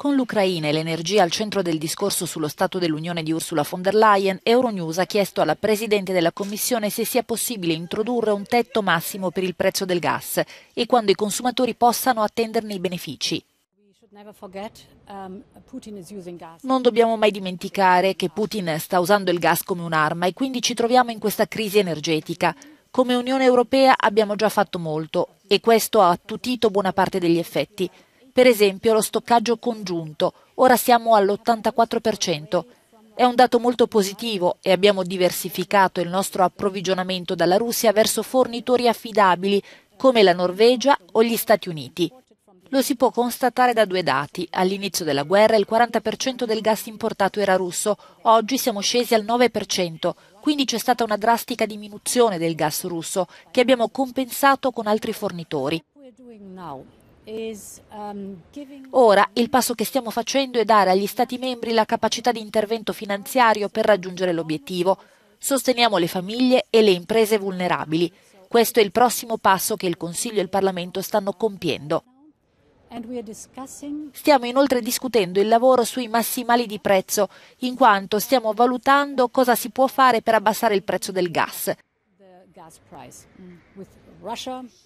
Con l'Ucraina e l'energia al centro del discorso sullo Stato dell'Unione di Ursula von der Leyen, Euronews ha chiesto alla Presidente della Commissione se sia possibile introdurre un tetto massimo per il prezzo del gas e quando i consumatori possano attenderne i benefici. Um, non dobbiamo mai dimenticare che Putin sta usando il gas come un'arma e quindi ci troviamo in questa crisi energetica. Come Unione Europea abbiamo già fatto molto e questo ha attutito buona parte degli effetti. Per esempio lo stoccaggio congiunto, ora siamo all'84%. È un dato molto positivo e abbiamo diversificato il nostro approvvigionamento dalla Russia verso fornitori affidabili come la Norvegia o gli Stati Uniti. Lo si può constatare da due dati. All'inizio della guerra il 40% del gas importato era russo, oggi siamo scesi al 9%, quindi c'è stata una drastica diminuzione del gas russo che abbiamo compensato con altri fornitori. Um, Ora il passo che stiamo facendo è dare agli Stati membri la capacità di intervento finanziario per raggiungere l'obiettivo. Sosteniamo le famiglie e le imprese vulnerabili. Questo è il prossimo passo che il Consiglio e il Parlamento stanno compiendo. Stiamo inoltre discutendo il lavoro sui massimali di prezzo, in quanto stiamo valutando cosa si può fare per abbassare il prezzo del gas.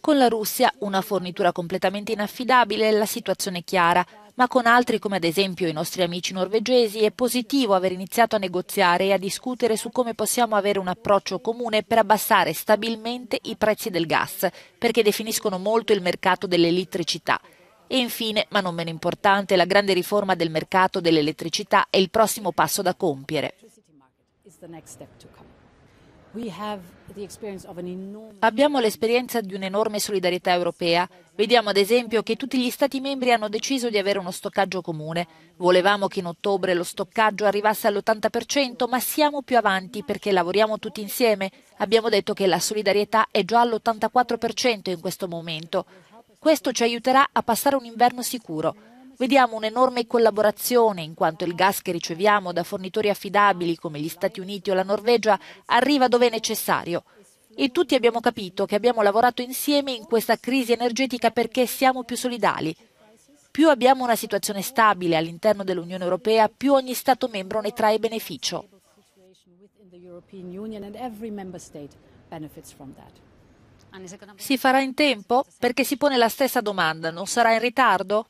Con la Russia una fornitura completamente inaffidabile, la situazione è chiara, ma con altri come ad esempio i nostri amici norvegesi è positivo aver iniziato a negoziare e a discutere su come possiamo avere un approccio comune per abbassare stabilmente i prezzi del gas, perché definiscono molto il mercato dell'elettricità. E infine, ma non meno importante, la grande riforma del mercato dell'elettricità è il prossimo passo da compiere. Abbiamo l'esperienza di un'enorme solidarietà europea. Vediamo ad esempio che tutti gli Stati membri hanno deciso di avere uno stoccaggio comune. Volevamo che in ottobre lo stoccaggio arrivasse all'80%, ma siamo più avanti perché lavoriamo tutti insieme. Abbiamo detto che la solidarietà è già all'84% in questo momento. Questo ci aiuterà a passare un inverno sicuro. Vediamo un'enorme collaborazione in quanto il gas che riceviamo da fornitori affidabili come gli Stati Uniti o la Norvegia arriva dove è necessario. E tutti abbiamo capito che abbiamo lavorato insieme in questa crisi energetica perché siamo più solidali. Più abbiamo una situazione stabile all'interno dell'Unione Europea, più ogni Stato membro ne trae beneficio. Si farà in tempo? Perché si pone la stessa domanda, non sarà in ritardo?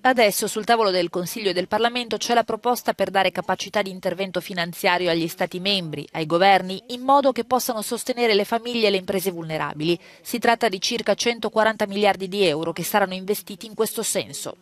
Adesso sul tavolo del Consiglio e del Parlamento c'è la proposta per dare capacità di intervento finanziario agli Stati membri, ai governi, in modo che possano sostenere le famiglie e le imprese vulnerabili. Si tratta di circa 140 miliardi di euro che saranno investiti in questo senso.